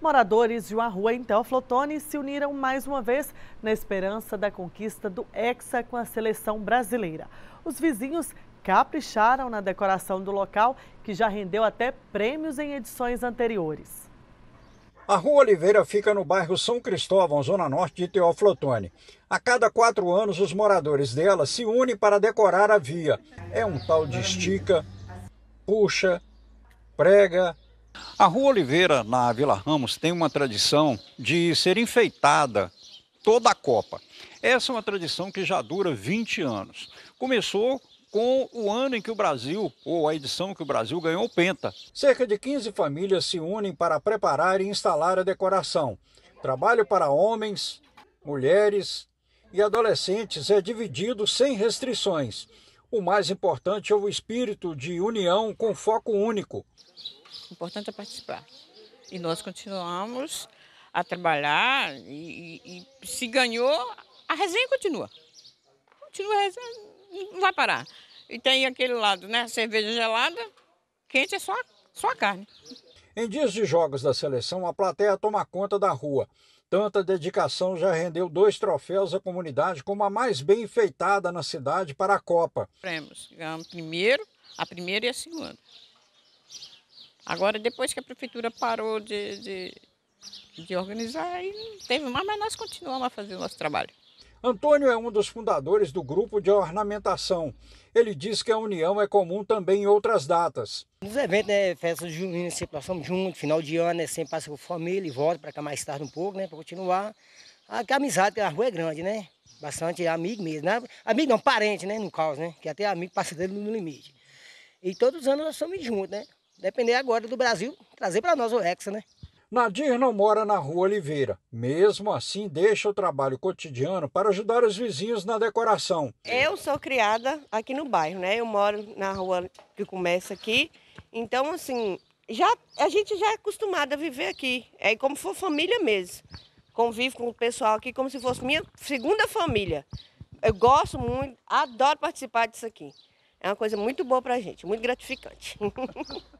Moradores de uma rua em Teoflotone se uniram mais uma vez na esperança da conquista do Hexa com a seleção brasileira. Os vizinhos capricharam na decoração do local, que já rendeu até prêmios em edições anteriores. A Rua Oliveira fica no bairro São Cristóvão, zona norte de Teoflotone. A cada quatro anos, os moradores dela se unem para decorar a via. É um tal de estica, puxa, prega, a Rua Oliveira, na Vila Ramos, tem uma tradição de ser enfeitada toda a Copa. Essa é uma tradição que já dura 20 anos. Começou com o ano em que o Brasil, ou a edição que o Brasil ganhou o Penta. Cerca de 15 famílias se unem para preparar e instalar a decoração. Trabalho para homens, mulheres e adolescentes é dividido sem restrições. O mais importante é o espírito de união com foco único importante é participar. E nós continuamos a trabalhar e, e, e se ganhou, a resenha continua. Continua a resenha, não vai parar. E tem aquele lado, né? Cerveja gelada, quente é só, só a carne. Em dias de jogos da seleção, a plateia toma conta da rua. Tanta dedicação já rendeu dois troféus à comunidade, como a mais bem enfeitada na cidade para a Copa. Prêmios, ganhamos primeiro, a primeira e a segunda. Agora, depois que a prefeitura parou de, de, de organizar, aí não teve mais, mas nós continuamos a fazer o nosso trabalho. Antônio é um dos fundadores do grupo de ornamentação. Ele diz que a união é comum também em outras datas. Nos eventos, né, festas junho, sempre nós estamos juntos, final de ano, né, sempre passa com família e volta para cá mais tarde um pouco, né, para continuar. A, a amizade, a rua é grande, né? Bastante amigo mesmo, né? Amigo não, parente, né, no caso, né? Que até amigo passa dele no limite. E todos os anos nós estamos juntos, né? depender agora do Brasil trazer para nós o Hexa, né? Nadir não mora na Rua Oliveira. Mesmo assim, deixa o trabalho cotidiano para ajudar os vizinhos na decoração. Eu sou criada aqui no bairro, né? Eu moro na rua que começa aqui. Então, assim, já a gente já é acostumada a viver aqui. É como for família mesmo. Convivo com o pessoal aqui como se fosse minha segunda família. Eu gosto muito, adoro participar disso aqui. É uma coisa muito boa para a gente, muito gratificante.